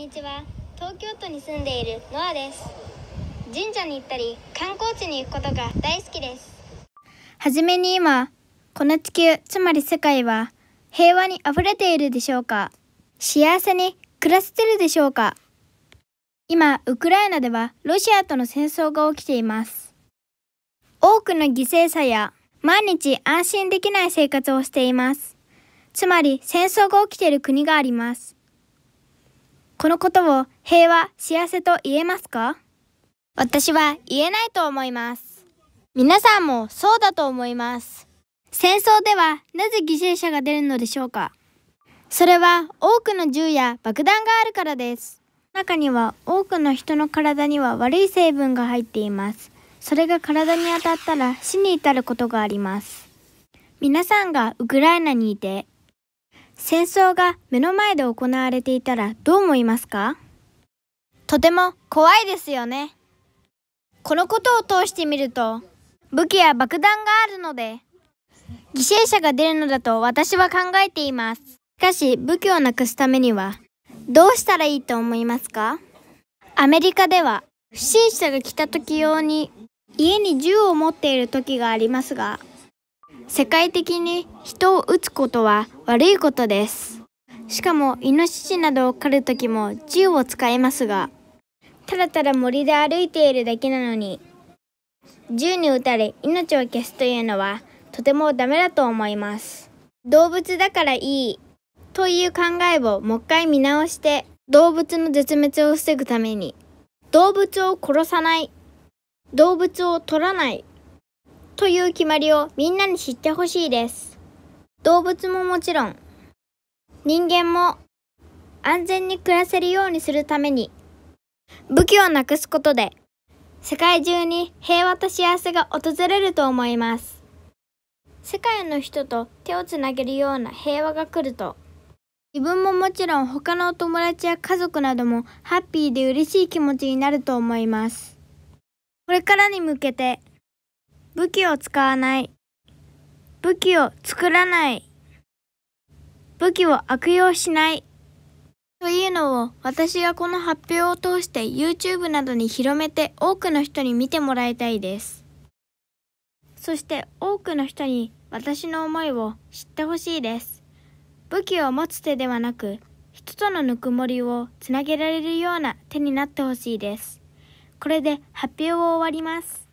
にちは東京都に住んでいるノアです神社に行ったり観光地に行くことが大好きですはじめに今この地球つまり世界は平和にあふれているでしょうか幸せに暮らせてるでしょうか今ウクライナではロシアとの戦争が起きています多くの犠牲者や毎日安心できない生活をしていますつまり戦争が起きている国がありますこのことを平和、幸せと言えますか私は言えないと思います。皆さんもそうだと思います。戦争ではなぜ犠牲者が出るのでしょうかそれは多くの銃や爆弾があるからです。中には多くの人の体には悪い成分が入っています。それが体に当たったら死に至ることがあります。皆さんがウクライナにいて戦争が目の前で行われていたらどう思いますかとても怖いですよね。このことを通してみると武器や爆弾があるので犠牲者が出るのだと私は考えています。しかし武器をなくすためにはどうしたらいいと思いますかアメリカでは不審者が来た時用に家に銃を持っている時がありますが世界的に人を撃つことは悪いことです。しかもイノシシなどを狩る時も銃を使いますが、ただただ森で歩いているだけなのに、銃に撃たれ命を消すというのはとてもダメだと思います。動物だからいいという考えをもう一回見直して、動物の絶滅を防ぐために、動物を殺さない、動物を取らないという決まりをみんなに知ってほしいです。動物ももちろん、人間も安全に暮らせるようにするために、武器をなくすことで、世界中に平和と幸せが訪れると思います。世界の人と手をつなげるような平和が来ると、自分ももちろん他のお友達や家族などもハッピーで嬉しい気持ちになると思います。これからに向けて武器を使わない。武器を作らない。武器を悪用しない。というのを私がこの発表を通して YouTube などに広めて多くの人に見てもらいたいです。そして多くの人に私の思いを知ってほしいです。武器を持つ手ではなく、人とのぬくもりをつなげられるような手になってほしいです。これで発表を終わります。